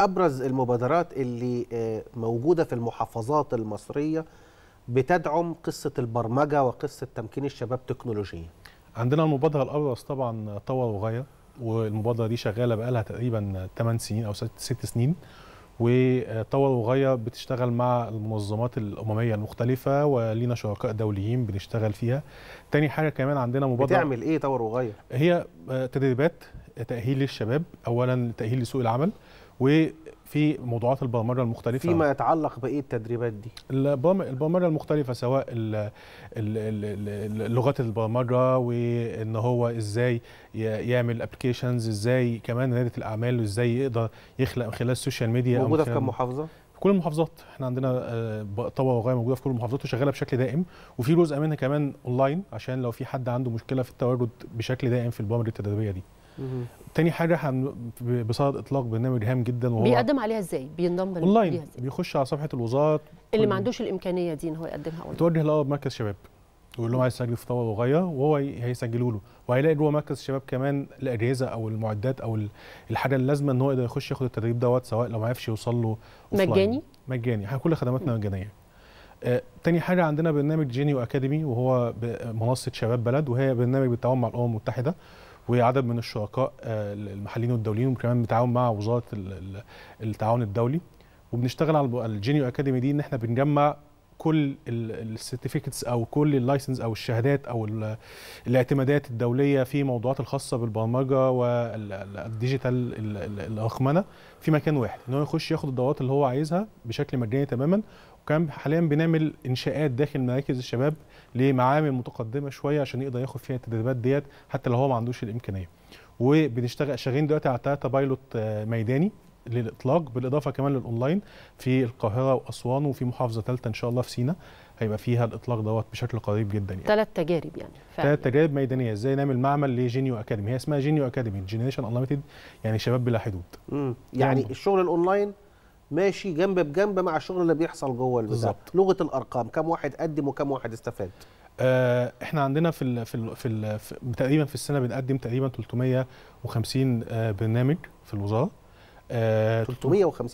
ابرز المبادرات اللي آه، موجوده في المحافظات المصريه بتدعم قصه البرمجه وقصه تمكين الشباب تكنولوجيا عندنا المبادره الابرز طبعا طور وغايه والمبادره دي شغاله بقالها تقريبا 8 سنين او 6 سنين وطور وغير بتشتغل مع المنظمات الامميه المختلفه ولينا شركاء دوليين بنشتغل فيها تاني حاجه كمان عندنا مبادره بتعمل ايه طور وغير هي آه، تدريبات تاهيل للشباب اولا تاهيل لسوق العمل وفي موضوعات البرمجه المختلفه فيما يتعلق بايه التدريبات دي البرمجه المختلفه سواء لغات البرمجه وان هو ازاي يعمل ابلكيشنز ازاي كمان رياده الاعمال ازاي يقدر يخلق من خلال السوشيال ميديا موجوده في كم محافظه في كل المحافظات احنا عندنا آه، طبعا وغايه موجوده في كل المحافظات وشغاله بشكل دائم وفي جزء منها كمان اونلاين عشان لو في حد عنده مشكله في التواجد بشكل دائم في البرامج التدريبيه دي تاني حاجه بصدد اطلاق برنامج هام جدا وهو بيقدم عليها ازاي بينضم اونلاين إزاي؟ بيخش على صفحه الوزاره اللي ما عندوش الامكانيه دي ان هو يقدمها اونلاين توجه له مركز شباب ويقول لهم عايز يسجل فطار وغايه وهو هيسجلوا له وهيلاقي جوه مركز الشباب كمان الاجهزه او المعدات او الحاجه اللازمه ان هو يقدر يخش ياخد التدريب دوت سواء لو ما عرفش يوصل له مجاني مجاني احنا كل خدماتنا مجانيه آه، تاني حاجة عندنا برنامج جينيو أكاديمي وهو منصة شباب بلد وهي برنامج بالتعاون مع الأمم المتحدة وعدد من الشركاء آه، المحليين والدوليين وكمان بالتعاون مع وزاره التعاون الدولي وبنشتغل على الجينيو اكاديمي دي ان احنا بنجمع كل السيرتيفيكتس او كل اللايسنس او الشهادات او الاعتمادات الدوليه في موضوعات الخاصه بالبرمجه والديجيتال الاخمنه في مكان واحد ان هو يخش ياخد الدورات اللي هو عايزها بشكل مجاني تماما وكان حاليا بنعمل انشاءات داخل مراكز الشباب لمعامل متقدمه شويه عشان يقدر ياخد فيها التدريبات ديت حتى لو هو ما عندوش الامكانيه وبنشتغل شغالين دلوقتي على ثلاثه بايلوت آه، ميداني للاطلاق بالاضافه كمان للاونلاين في القاهره واسوان وفي محافظه ثالثه ان شاء الله في سينا هيبقى فيها الاطلاق دوت بشكل قريب جدا يعني ثلاث تجارب يعني ثلاث تجارب ميدانيه ازاي نعمل معمل لجينيو اكاديمي هي اسمها جينيو اكاديمي جينيشن انليمتد يعني شباب بلا حدود يعني, يعني الشغل الاونلاين ماشي جنب بجنب مع الشغل اللي بيحصل جوه بالظبط لغه الارقام كم واحد قدم وكم واحد استفاد آه، احنا عندنا في الـ في الـ في, الـ في تقريبا في السنه بنقدم تقريبا 350 آه، برنامج في الوزاره 350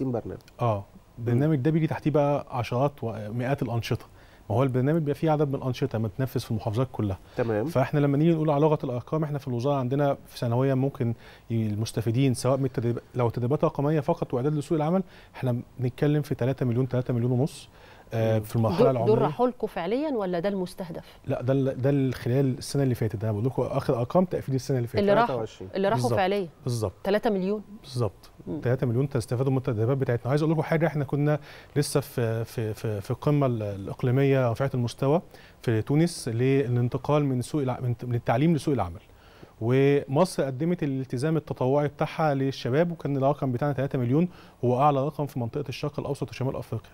آه، برنامج اه البرنامج ده بيجي تحتيه بقى عشرات ومئات الانشطه ما هو البرنامج بيبقى فيه عدد من الانشطه متنفذ في المحافظات كلها تمام فاحنا لما نيجي نقول على لغه الارقام احنا في الوزاره عندنا في سنويا ممكن المستفيدين سواء من التدريب لو تدريبات رقميه فقط واعداد لسوق العمل احنا بنتكلم في 3 مليون 3 مليون ونص آه، في المرحله العمريه دول راحوا لكم فعليا ولا ده المستهدف؟ لا ده ده خلال السنه اللي فاتت انا بقول لكم اخر ارقام تقفيل السنه اللي فاتت اللي راحوا اللي راحوا فعليا بالظبط 3 مليون بالظبط 3 مليون تستفادوا من التدريبات بتاعتنا عايز اقول لكم حاجه احنا كنا لسه في في في, في القمه الاقليميه رفيعه المستوى في تونس للانتقال من سوق من التعليم لسوق العمل ومصر قدمت الالتزام التطوعي بتاعها للشباب وكان الرقم بتاعنا 3 مليون هو اعلى رقم في منطقه الشرق الاوسط وشمال افريقيا